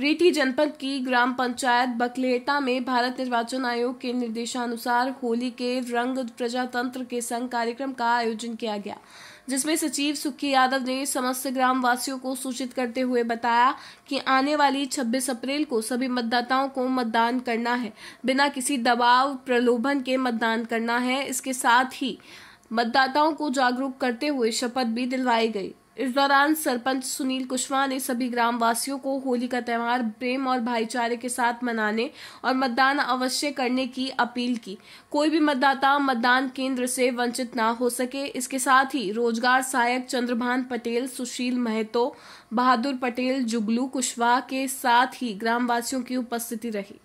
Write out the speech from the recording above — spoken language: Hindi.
रेटी जनपद की ग्राम पंचायत बकलेहटा में भारत निर्वाचन आयोग के निर्देशानुसार होली के रंग प्रजातंत्र के संग कार्यक्रम का आयोजन किया गया जिसमें सचिव सुखी यादव ने समस्त ग्राम वासियों को सूचित करते हुए बताया कि आने वाली 26 अप्रैल को सभी मतदाताओं को मतदान करना है बिना किसी दबाव प्रलोभन के मतदान करना है इसके साथ ही मतदाताओं को जागरूक करते हुए शपथ भी दिलवाई गई इस दौरान सरपंच सुनील कुशवाहा ने सभी ग्रामवासियों को होली का त्यौहार प्रेम और भाईचारे के साथ मनाने और मतदान अवश्य करने की अपील की कोई भी मतदाता मतदान केंद्र से वंचित ना हो सके इसके साथ ही रोजगार सहायक चंद्रभान पटेल सुशील महतो बहादुर पटेल जुगलू कुशवाहा के साथ ही ग्रामवासियों की उपस्थिति रही